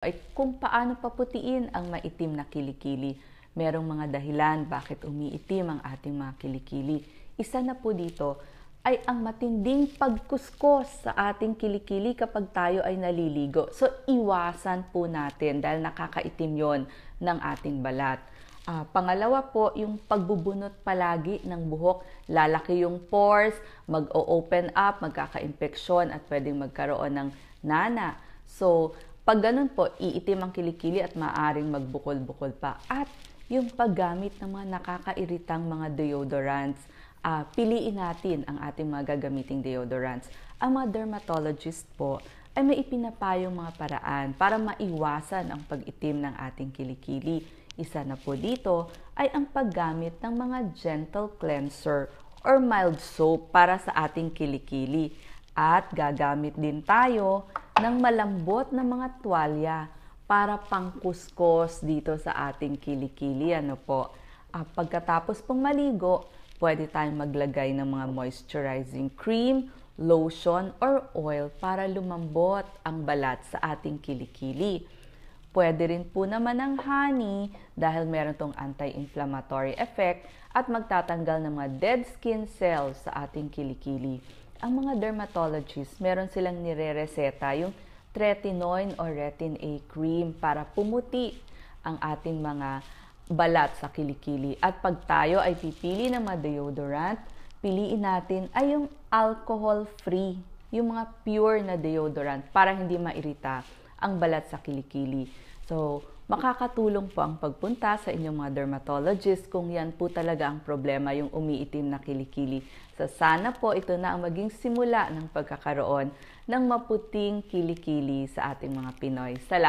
ay kung paano paputiin ang maitim na kilikili. Merong mga dahilan bakit umiitim ang ating mga kilikili. Isa na po dito ay ang matinding pagkuskos sa ating kilikili kapag tayo ay naliligo. So iwasan po natin dahil nakakaitim yon ng ating balat. Uh, pangalawa po, yung pagbubunot palagi ng buhok. Lalaki yung pores, mag-open up, magkaka-impeksyon at pwedeng magkaroon ng nana. So, pag ganun po, iitim ang kilikili at maaring magbukol-bukol pa. At yung paggamit ng mga nakakairitang mga deodorants, uh, piliin natin ang ating mga gagamiting deodorants. Ang mga dermatologist po ay may ipinapayong mga paraan para maiwasan ang pagitim ng ating kilikili. Isa na po dito ay ang paggamit ng mga gentle cleanser or mild soap para sa ating kilikili. At gagamit din tayo ng malambot na mga tuwalya para pangkuskos dito sa ating kilikili. Ano po? Uh, pagkatapos pong maligo, pwede tayong maglagay ng mga moisturizing cream, lotion, or oil para lumambot ang balat sa ating kilikili. Pwede rin po naman ng honey dahil meron tong anti-inflammatory effect at magtatanggal ng mga dead skin cells sa ating kilikili ang mga dermatologists, meron silang nire-reseta yung tretinoin or retin A cream para pumuti ang ating mga balat sa kilikili. At pag tayo ay pipili ng mga deodorant, piliin natin ay yung alcohol-free, yung mga pure na deodorant para hindi mairita ang balat sa kilikili. So, makakatulong po ang pagpunta sa inyong mga dermatologist kung yan po talaga ang problema, yung umiitim na kilikili. So, sana po ito na ang maging simula ng pagkakaroon ng maputing kilikili sa ating mga Pinoy. Salamat!